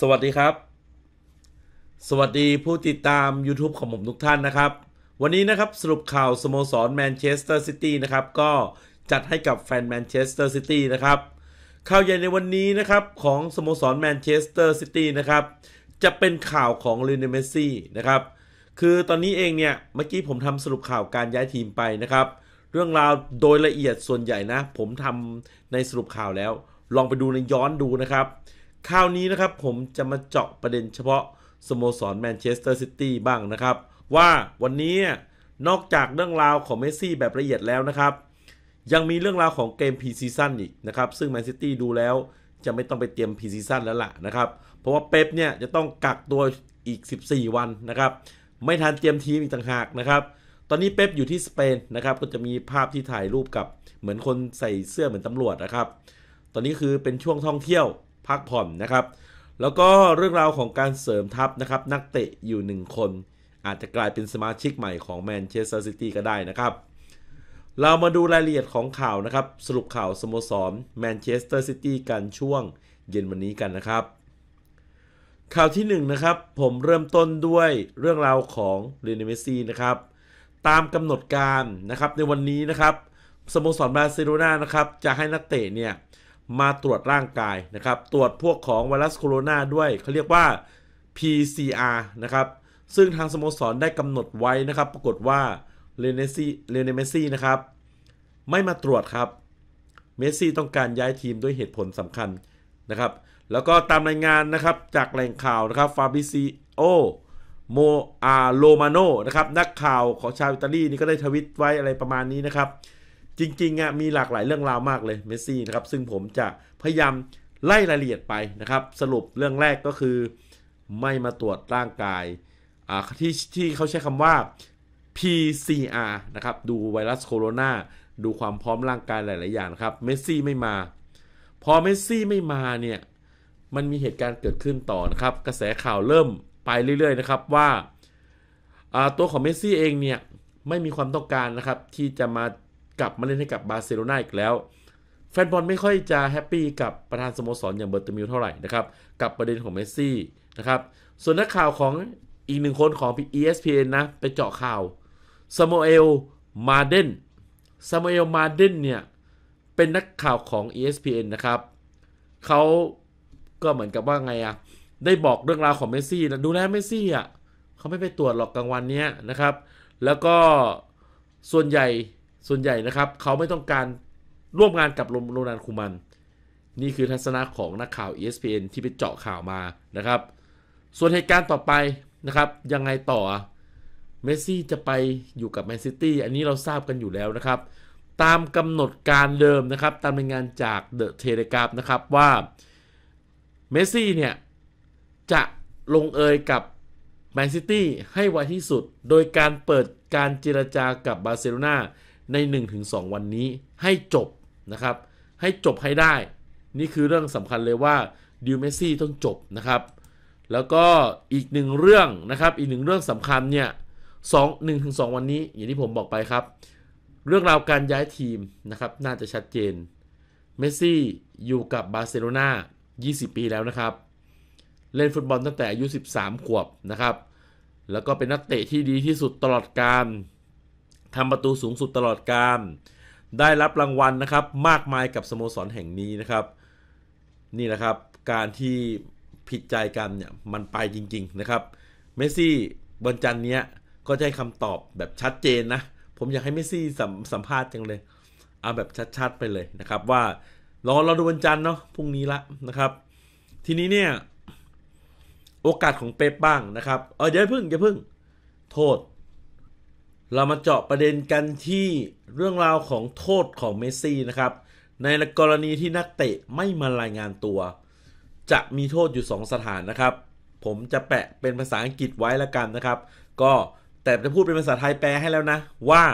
สวัสดีครับ สวัสดีผู้ติดตาม YouTube ของผมทุกท่านนะครับ วันนี้นะครับสรุปข่าวสโมสรแมนเชสเตอร์ซิตี้นะครับก็จัดให้กับแฟนแมนเชสเตอร์ซิตี้นะครับข่าวใหญ่ในวันนี้นะครับของสโมสรแมนเชสเตอร์ซิตี้นะครับจะเป็นข่าวของลิเนเมซี่นะครับคือตอนนี้เองเนี่ยเมื่อกี้ผมทำสรุปข่าวการย้ายทีมไปนะครับ เรื่องราวโดยละเอียดส่วนใหญ่นะ ผมทำในสรุปข่าวแล้ว ลองไปดูในย้อนดูนะครับคราวนี้นะครับผมจะมาเจาะประเด็นเฉพาะสโมสรแมนเชสเตอร์ซิตี้บ้างนะครับว่าวันนี้นอกจากเรื่องราวของเมสซี่แบบละเอียดแล้วนะครับยังมีเรื่องราวของเกมพีซีซั่นอีกนะครับ ซึ่งแมนซิตี้ดูแล้วจะไม่ต้องไปเตรียมพีซีซั่นแล้วล่ะนะครับ เพราะว่าเป๊ปเนี่ยจะต้องกักตัวอีก 14 วันนะครับ ไม่ทันเตรียมทีมอีกต่างหากนะครับ ตอนนี้เป๊ปอยู่ที่สเปนนะครับ ก็จะมีภาพที่ถ่ายรูปกับเหมือนคนใส่เสื้อเหมือนตำรวจนะครับตอนนี้คือเป็นช่วงท่องเที่ยวพักผ่อนนะครับ แล้วก็เรื่องราวของการเสริมทัพนะครับ นักเตะอยู่ 1 คน อาจจะกลายเป็นสมาชิกใหม่ของแมนเชสเตอร์ซิตี้ก็ได้นะครับ เรามาดูรายละเอียดของข่าวนะครับสรุปข่าวสโมสรแมนเชสเตอร์ซิตี้กันช่วงเย็นวันนี้กันนะครับ ข่าวที่1นนะครับผมเริ่มต้นด้วยเรื่องราวของเรเนเมซี่นะครับ ตามกำหนดการนะครับในวันนี้นะครับสโมสรบาร์เซโลนานะครับจะให้นักเตะเนี่ยมาตรวจร่างกายนะครับ ตรวจพวกของไวรัสโคโรนาด้วยเขาเรียกว่า PCR นะครับซึ่งทางสโมสรได้กำหนดไว้นะครับ ปรากฏว่าเลเนซี่เลเนเมซี่นะครับไม่มาตรวจครับเมสซี่ต้องการย้ายทีมด้วยเหตุผลสำคัญนะครับ แล้วก็ตามรายงานนะครับจากแหล่งข่าวนะครับฟาบิซิโอโมอาโลมาโนนะครับนักข่าวของชาวอิตาลีนี่ก็ได้ทวิตไว้อะไรประมาณนี้นะครับจริงๆอ่ะมีหลากหลายเรื่องราวมากเลยเมสซี่นะครับซึ่งผมจะพยายาม ไล่รายละเอียดไปนะครับ สรุปเรื่องแรกก็คือไม่มาตรวจร่างกายอ่าที่ที่เขาใช้คำว่า PCR นะครับดูไวรัสโคโรนาดูความพร้อมร่างกายหลายๆอย่างครับเมสซี่ไม่มา พอเมสซี่ไม่มาเนี่ยมันมีเหตุการณ์เกิดขึ้นต่อนะครับ กระแสข่าวเริ่มไปเรื่อยๆนะครับ ว่าตัวของเมสซี่เองเนี่ยไม่มีความต้องการนะครับที่จะมากลับมาเล่นให้กับบาร์เซโลนาอีกแล้ว แฟนบอลไม่ค่อยจะแฮปปี้กับประธานสโมสรออย่างเบอร์ตมิลเท่าไหร่นะครับกับประเด็นของเมสซี่นะครับ ส่วนนักข่าวของอีกหนึ่งคนของ ESPN นะ ไปเจาะข่าวซามูเอล มาเดนซามูเอล มาเดนเนี่ย เป็นนักข่าวของ ESPN นะครับเขาก็เหมือนกับว่าไงอะได้บอกเรื่องราวของเมสซี่นะดูแลเมสซี่อะเขาไม่ไปตรวจหรอกกลางวันเนี้ยนะครับแล้วก็ส่วนใหญ่ส่วนใหญ่นะครับ เขาไม่ต้องการร่วมงานกับโรนันคูมัน นี่คือทัศนะของนักข่าว ESPN ที่ไปเจาะข่าวมานะครับ ส่วนเหตุการณ์ต่อไปนะครับยังไงต่อเมสซี่จะไปอยู่กับแมนซิตี้อันนี้เราทราบกันอยู่แล้วนะครับ ตามกำหนดการเดิมนะครับ ตามรายงานจากเดอะเทเลกราฟนะครับว่า เมสซี่เนี่ยจะลงเอยกับแมนซิตี้ให้ไวที่สุดโดยการเปิดการเจรจากับบาร์เซโลนาใน 1-2 วันนี้ให้จบนะครับ ให้จบให้ได้ นี่คือเรื่องสำคัญเลยว่า ดิวเมซี่ต้องจบนะครับแล้วก็อีกหนึ่งเรื่องนะครับ อีกหนึ่งเรื่องสำคัญเนี่ยสองหนึ่งถึงสองวันนี้ อย่างที่ผมบอกไปครับ เรื่องราวการย้ายทีมนะครับน่าจะชัดเจน เมสซี่อยู่กับบาร์เซโลนา20 ปีแล้วนะครับเล่นฟุตบอลตั้งแต่อายุ 13 ขวบนะครับ แล้วก็เป็นนักเตะที่ดีที่สุดตลอดการทำประตูสูงสุดตลอดการได้รับรางวัลนะครับ มากมายกับสโมสรแห่งนี้นะครับ นี่นะครับ การที่ผิดใจกันเนี่ยมันไปจริง ๆนะครับ เมสซี่วันจันเนี้ก็จะให้คำตอบแบบชัดเจนนะ ผมอยากให้เมสซี่สัมสัมภาษณ์จังเลย เอาแบบชัดๆไปเลยนะครับ ว่ารอเราดูวันจันเนาะพรุ่งนี้ละนะครับ ทีนี้เนี่ย โอกาสของเป๊ปบ้างนะครับ เอออย่าพึ่งอย่าพึ่งโทษเรามาเจาะประเด็นกันที่เรื่องราวของโทษของเมสซี่นะครับ ในกรณีที่นักเตะไม่มารายงานตัว จะมีโทษอยู่ 2 สถานนะครับ ผมจะแปะเป็นภาษาอังกฤษไว้ละกันนะครับ ก็แต่จะพูดเป็นภาษาไทยแปลให้แล้วนะ ว่า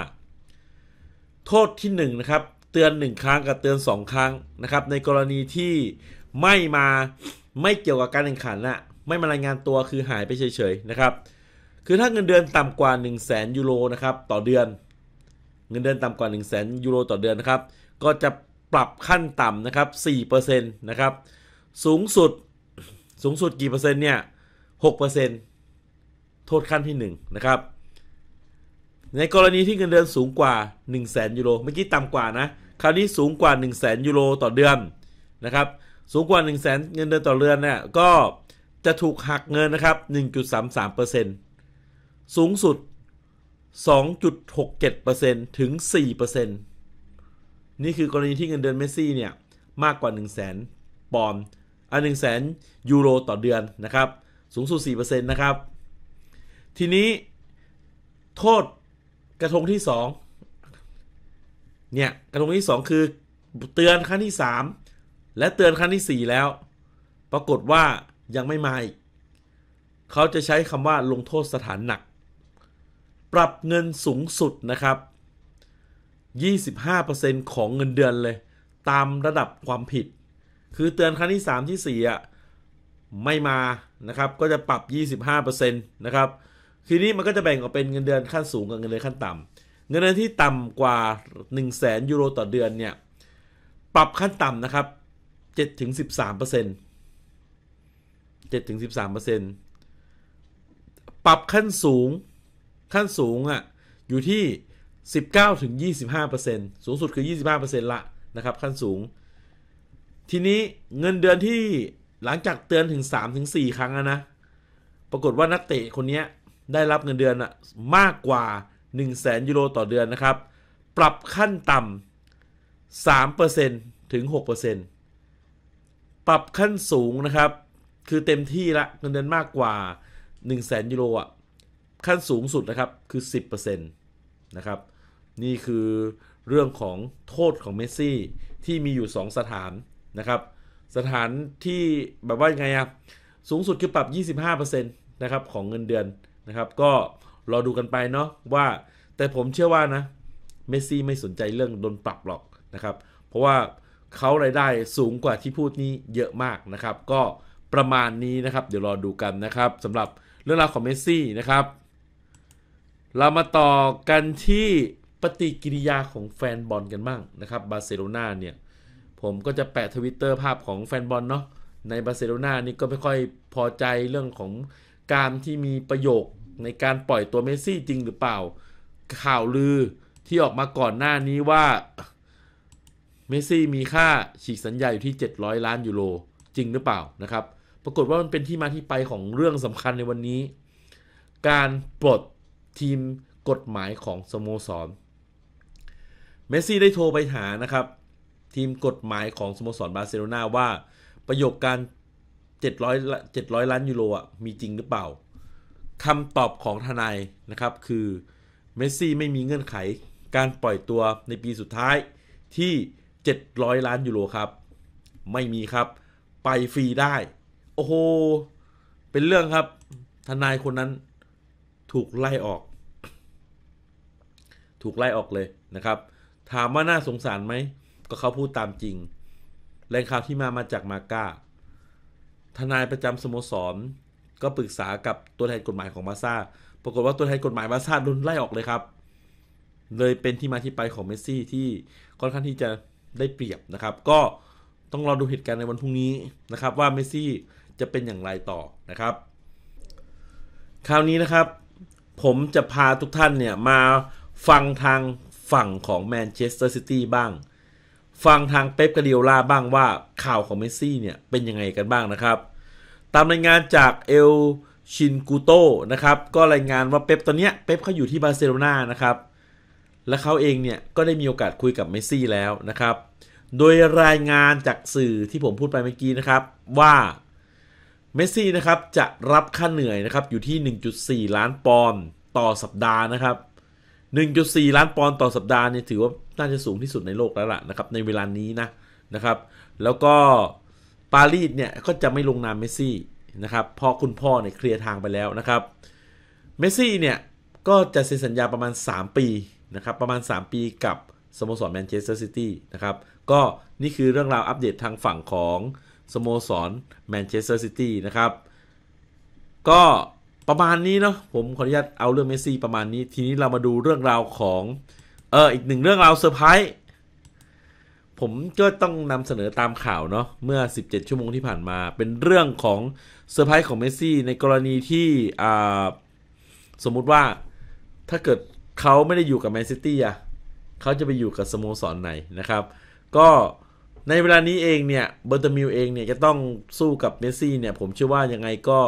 โทษที่1นนะครับ เตือน 1 ครั้งกับเตือน 2 ครั้งนะครับ ในกรณีที่ไม่มาไม่เกี่ยวกับการแข่งขันนะไม่มารายงานตัวคือหายไปเฉยๆนะครับคือถ้าเงินเดือนต่ำกว่า 1 0 0 0 0แยูโรนะครับต่อเดือน เงินเดือนต่ำกว่า1 0 0 0 0 ยูโรต่อเดือนนะครับก็จะปรับขั้นต่ำนะครับ4%นะครับสูงสุด สูงสุดกี่เปอร์เซ็นต์เนี่ย 6%โทษขั้นที่1นะครับในกรณีที่เงินเดือนสูงกว่า 1 0 0 0 0นยูโรเมื่อกี้ต่ำกว่านะคราวนี้สูงกว่า1 0 0 0 0ยูโรต่อเดือนนะครับสูงกว่า 1 0 0 0 0นเงินเดือนต่อเดือนเนี่ยก็จะถูกหักเงินนะครับ 1.33%เสูงสุด 2.67%ถึง 4%นี่คือกรณีที่เงินเดือนเมสซี่เนี่ยมากกว่า 1 0 0 0 0 0ปอนด์อัน1 0 0 0 0 0 ยูโรต่อเดือนนะครับ สูงสุด4%นะครับ ทีนี้โทษกระทงที่2เนี่ยกระทงที่ 2 คือเตือนครั้งที่ 3 และเตือนครั้งที่ 4 แล้ว ปรากฏว่ายังไม่มาอีก เขาจะใช้คำว่าลงโทษสถานหนักปรับเงินสูงสุดนะครับ 25%ของเงินเดือนเลย ตามระดับความผิด คือเตือนครั้งที่ 3 ที่4อ่ะ ไม่มา นะครับ ก็จะปรับ 25%นะครับ ทีนี้มันก็จะแบ่งออกเป็นเงินเดือนขั้นสูงกับเงินเดือนขั้นต่ำเงินเดือนที่ต่ำกว่า 1 0 0 0 0 0 ยูโร ต่อเดือนเนี่ย ปรับขั้นต่ำนะครับ 7 13% 7 13%ปรับขั้นสูงขั้นสูงอะ่ะอยู่ที่ 19ถึงยีสูงสุดคือ25%ละนะครับขั้นสูง ทีนี้เงินเดือนที่หลังจากเตือนถึง3ถึง4ครั้งนะปรากฏว่านักเตะคนนี้ได้รับเงินเดือนอะมากกว่า 1 0 0 0 0แสนยูโรต่อเดือนนะครับปรับขั้นต่ำสามเเปอร์ซ็์ถึงหกเปอร์เซ็นปรับขั้นสูงนะครับ คือเต็มที่ละเงินเดือนมากกว่าหนึ่งแสนยูโรอะขั้นสูงสุดนะครับคือ 10%นะครับนี่คือเรื่องของโทษของเมสซี่ที่มีอยู่ 2 สถานนะครับสถานที่แบบว่ายังไงอะสูงสุดคือปรับ 25%นะครับของเงินเดือนนะครับก็รอดูกันไปเนาะว่า แต่ผมเชื่อว่านะเมสซี่ไม่สนใจเรื่องโดนปรับหรอกนะครับเพราะว่าเขารายได้สูงกว่าที่พูดนี้เยอะมากนะครับ ก็ประมาณนี้นะครับ เดี๋ยวรอดูกันนะครับสำหรับเรื่องราวของเมสซี่นะครับเรามาต่อกันที่ปฏิกิริยาของแฟนบอลกันบ้างนะครับบาร์เซโลนาเนี่ย ผมก็จะแปะทวิตเตอร์ภาพของแฟนบอลเนาะในบาร์เซโลนานี่ก็ไม่ค่อยพอใจเรื่องของการที่มีประโยคในการปล่อยตัวเมสซี่จริงหรือเปล่า ข่าวลือที่ออกมาก่อนหน้านี้ว่าเมสซี่มีค่าฉีกสัญญาอยู่ที่ 700 ล้านยูโรจริงหรือเปล่านะครับปรากฏว่ามันเป็นที่มาที่ไปของเรื่องสำคัญในวันนี้ การปลดทีมกฎหมายของสโมสรเมสซี่ได้โทรไปหานะครับ ทีมกฎหมายของสโมสรบาร์เซโลนาว่าประโยคการ700 700 ล้านยูโรอ่ะมีจริงหรือเปล่าคำตอบของทนายนะครับคือ เมสซี่ไม่มีเงื่อนไขการปล่อยตัวในปีสุดท้ายที่ 700 ล้านยูโรครับ ไม่มีครับไปฟรีได้โอ้โหเป็นเรื่องครับทนายคนนั้นถูกไล่ออก ถูกไล่ออกเลยนะครับ ถามว่าน่าสงสารไหม ก็เขาพูดตามจริงแหล่งข่าวที่มามาจากมาก้าทนายประจำสโมสรก็ปรึกษากับตัวแทนกฎหมายของบาซ่าปรากฏว่าตัวแทนกฎหมายบาซ่าโดนไล่ออกเลยครับ เลยเป็นที่มาที่ไปของเมสซี่ที่ค่อนข้างที่จะได้เปรียบนะครับ ก็ต้องรอดูเหตุการณ์ในวันพรุ่งนี้นะครับว่าเมสซี่จะเป็นอย่างไรต่อนะครับคราวนี้นะครับผมจะพาทุกท่านเนี่ยมาฟังทางฝั่งของแมนเชสเตอร์ซิตี้บ้าง ฟังทางเป๊ปกาเดียลาบ้างว่าข่าวของเมสซี่เนี่ยเป็นยังไงกันบ้างนะครับ ตามรายงานจากเอลชินกูโตนะครับก็รายงานว่าเป๊ปตอนเนี้ยเป๊ปเขาอยู่ที่บาร์เซโลนานะครับและเขาเองเนี่ยก็ได้มีโอกาสคุยกับเมสซี่แล้วนะครับโดยรายงานจากสื่อที่ผมพูดไปเมื่อกี้นะครับว่าเมสซี่นะครับจะรับค่าเหนื่อยนะครับอยู่ที่ 1.4 ล้านปอนด์ต่อสัปดาห์นะครับ 1.4 ล้านปอนด์ต่อสัปดาห์เนี่ยถือว่าน่าจะสูงที่สุดในโลกแล้วล่ะนะครับในเวลานี้นะนะครับแล้วก็ ปารีสเนี่ยก็จะไม่ลงนามเมสซี่นะครับพอคุณพ่อเนี่ยเคลียร์ทางไปแล้วนะครับเมสซี่เนี่ยก็จะเซ็นสัญญาประมาณ 3 ปีนะครับประมาณ 3 ปีกับสโมสรแมนเชสเตอร์ซิตี้นะครับก็นี่คือเรื่องราวอัปเดตทางฝั่งของสโมสรแมนเชสเตอร์ซิตี้นะครับ ก็ประมาณนี้เนาะผมขออนุญาตเอาเรื่องเมสซี่ประมาณนี้ ทีนี้เรามาดูเรื่องราวของเอออีกหนึ่งเรื่องราวเซอร์ไพรส์ผมก็ต้องนำเสนอตามข่าวเนาะเมื่อ 17 ชั่วโมงที่ผ่านมา เป็นเรื่องของเซอร์ไพรส์ของเมสซี่ในกรณีที่อ่าสมมุติว่าถ้าเกิดเขาไม่ได้อยู่กับแมนซิตี้อ่ะเขาจะไปอยู่กับสโมสรไหนนะครับ ก็ในเวลานี้เองเนี่ยเบอร์ตมิลเองเนี่ยจะต้องสู้กับเมสซี่เนี่ยผมเชื่อว่ายังไงก็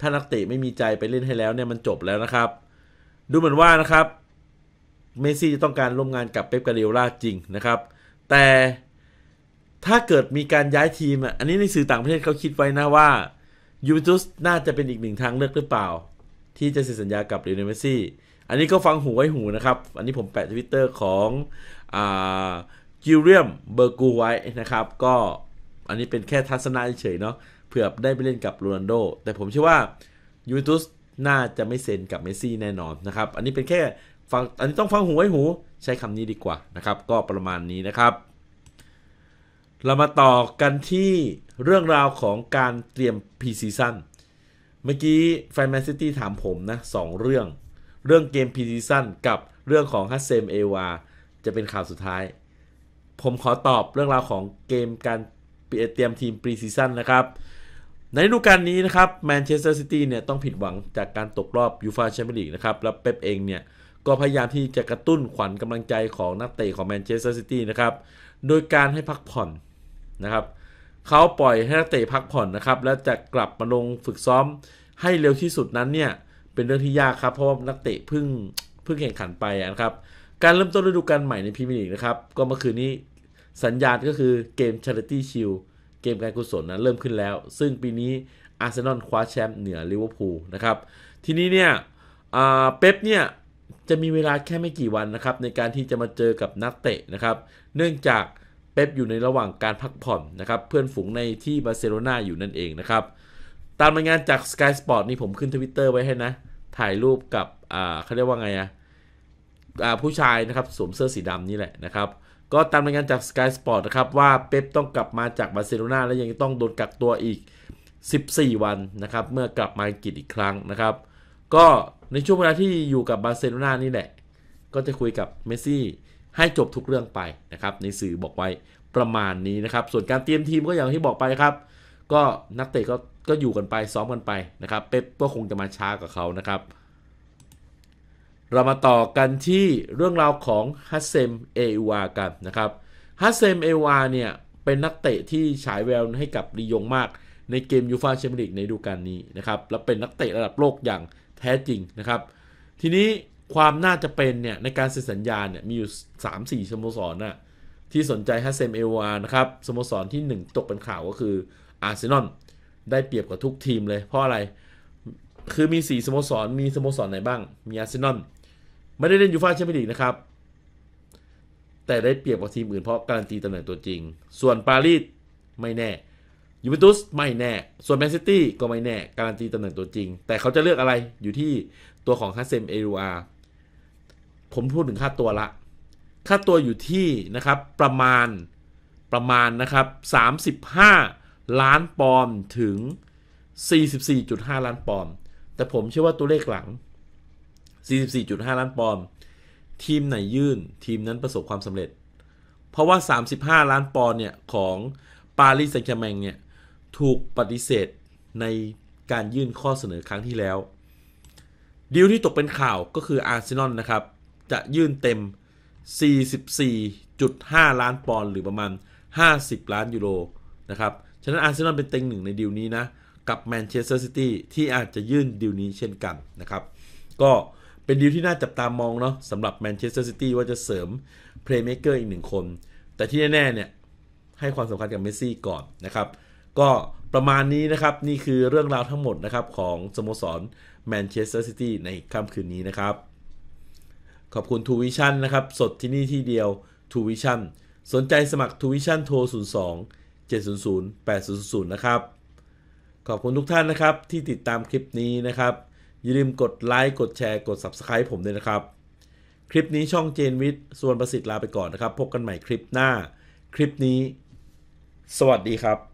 ถ้านักเตะไม่มีใจไปเล่นให้แล้วเนี่ยมันจบแล้วนะครับ ดูเหมือนว่านะครับเมสซี่จะต้องการร่วมงานกับเป๊ปกาเรียล่าจริงนะครับ แต่ถ้าเกิดมีการย้ายทีมอ่ะ อันนี้ในสื่อต่างประเทศเขาคิดไว้นะว่ายูเวนตุสน่าจะเป็นอีกหนึ่งทางเลือกหรือเปล่า ที่จะเซ็นสัญญากับเรียลเมสซี่อันนี้ก็ฟังหูไว้หูนะครับ อันนี้ผมแปะทวิตเตอร์ของอ่ากิลเลียมเบอร์กูไว้นะครับ ก็ อันนี้เป็นแค่ทัศนะเฉยเนาะ เผื่อได้ไปเล่นกับโรนัลโดแต่ผมเชื่อว่ายูเวนตุสน่าจะไม่เซ็นกับเมสซี่แน่นอนนะครับ อันนี้เป็นแค่ฟังอันนี้ต้องฟังหูไว้หู ใช้คำนี้ดีกว่านะครับ ก็ประมาณนี้นะครับ เรามาต่อกันที่เรื่องราวของการเตรียมพรีซีซั่นเมื่อกี้แฟนแมนซิตี้ถามผมนะ สองเรื่อง เรื่องเกมพรีซีซั่นกับเรื่องของฮัสเซมเอวาจะเป็นข่าวสุดท้ายผมขอตอบเรื่องราวของเกมการเตรียมทีมปรีซีซั่นนะครับ ในฤดูกาลนี้นะครับแมนเชสเตอร์ซิตี้เนี่ยต้องผิดหวังจากการตกรอบยูฟาแชมเปี้ยนลีกนะครับ แล้วเป๊ปเองเนี่ย ก็พยายามที่จะกระตุ้นขวัญกำลังใจของนักเตะของแมนเชสเตอร์ซิตี้นะครับ โดยการให้พักผ่อนนะครับ เขาปล่อยให้นักเตะพักผ่อนนะครับ และจะกลับมาลงฝึกซ้อม ให้เร็วที่สุดนั้นเนี่ยเป็นเรื่องที่ยากครับเพราะว่านักเตะเพิ่งเพิ่งแข่งขันไปนะครับการเริ่มต้นฤดูกาลใหม่ในพรีเมียร์ลีกนะครับก็เมื่อคืนนี้สัญญาณก็คือเกม Charity Shield เกมการกุศลนะเริ่มขึ้นแล้ว ซึ่งปีนี้อาร์เซนอลคว้าแชมป์เหนือลิเวอร์พูลนะครับ ทีนี้เนี่ยเป๊ปเนี่ยจะมีเวลาแค่ไม่กี่วันนะครับ ในการที่จะมาเจอกับนักเตะนะครับ เนื่องจากเป๊ปอยู่ในระหว่างการพักผ่อนนะครับ เพื่อนฝูงในที่บาร์เซโลนาอยู่นั่นเองนะครับ ตามรายงานจาก Sky Sport นี่ผมขึ้นทวิตเตอร์ไว้ให้นะ ถ่ายรูปกับเขาเรียกว่าไงอะผู้ชายนะครับสวมเสื้อสีดำนี่แหละนะครับก็ตามรายงานจาก Sky Sport นะครับว่าเป๊ปต้องกลับมาจากบาร์เซโลนาและยังต้องโดนกักตัวอีก 14 วันนะครับ เมื่อกลับมาอังกฤษอีกครั้งนะครับ ก็ในช่วงเวลาที่อยู่กับบาร์เซโลนานี่แหละ ก็จะคุยกับเมสซี่ให้จบทุกเรื่องไปนะครับในสื่อบอกไว้ประมาณนี้นะครับส่วนการเตรียมทีมก็อย่างที่บอกไปครับ ก็นักเตะก็ก็อยู่กันไปซ้อมกันไปนะครับเป๊ปก็คงจะมาช้ากับเขานะครับเรามาต่อกันที่เรื่องราวของฮัสเซม เอวากันนะครับฮัสเซม เอวาเนี่ยเป็นนักเตะที่ฉายแววให้กับลียงมากในเกมยูฟาแชมเปี้ยนลีกในฤดูกาลนี้นะครับ และเป็นนักเตะระดับโลกอย่างแท้จริงนะครับ ทีนี้ความน่าจะเป็นเนี่ยในการเซ็นสัญญาเนี่ยมีอยู่ 3-4สโมสรนะที่สนใจฮัสเซม เอวานะครับสโมสรที่ 1 ตกเป็นข่าวก็คืออาร์เซนอลได้เปรียบกว่าทุกทีมเลยเพราะอะไรคือมี4สโมสรมีสโมสรไหนบ้างมีอาร์เซนอลไม่ได้เล่นยูฟ่าแชมเปี้ยนลีกนะครับ แต่ได้เปรียบกว่าทีมอื่นเพราะการันตีตำแหน่งตัวจริง ส่วนปารีสไม่แน่ยูเวนตุสไม่แน่ส่วนแมนซิตี้ก็ไม่แน่ การันตีตำแหน่งตัวจริง แต่เขาจะเลือกอะไรอยู่ที่ตัวของฮัสเซมเอรูอาผมพูดถึงค่าตัวละ ค่าตัวอยู่ที่นะครับ ประมาณประมาณนะครับ 35 ล้านปอนด์ถึง 44.5 ล้านปอนด์แต่ผมเชื่อว่าตัวเลขหลัง44.5 ล้านปอนด์ทีมไหนยื่นทีมนั้นประสบความสำเร็จ เพราะว่า 35 ล้านปอนด์เนี่ย ของปารีสแซงต์แชร์แมงเนี่ยถูกปฏิเสธในการยื่นข้อเสนอครั้งที่แล้ว ดีลที่ตกเป็นข่าวก็คืออาร์เซนอลนะครับ จะยื่นเต็ม 44.5 ล้านปอนด์หรือประมาณ 50 ล้านยูโรนะครับฉะนั้นอาร์เซนอลเป็นเต็งหนึ่งในดีลนี้นะ กับแมนเชสเตอร์ซิตี้ที่อาจจะยื่นดีลนี้เช่นกันนะครับ ก็เป็นดีลที่น่าจับตามองเนาะสำหรับแมนเชสเตอร์ซิตี้ว่าจะเสริมเพลย์เมเกอร์อีกหนึ่งคน แต่ที่แน่ๆเนี่ยให้ความสำคัญกับเมสซี่ก่อนนะครับ ก็ประมาณนี้นะครับนี่คือเรื่องราวทั้งหมดนะครับของสโมสรแมนเชสเตอร์ซิตี้ในค่ำคืนนี้นะครับ ขอบคุณทูวิชั่นนะครับ สดที่นี่ที่เดียวทูวิชั่นสนใจสมัครทูวิชั่นโทร 02 700 800 นะครับ ขอบคุณทุกท่านนะครับที่ติดตามคลิปนี้นะครับอย่าลืมกดไลค์ กดแชร์ กด Subscribe ผมด้วยนะครับ คลิปนี้ช่องเจนวิทย์ ส่วนประสิทธิ์ลาไปก่อนนะครับ พบกันใหม่คลิปหน้า คลิปนี้ สวัสดีครับ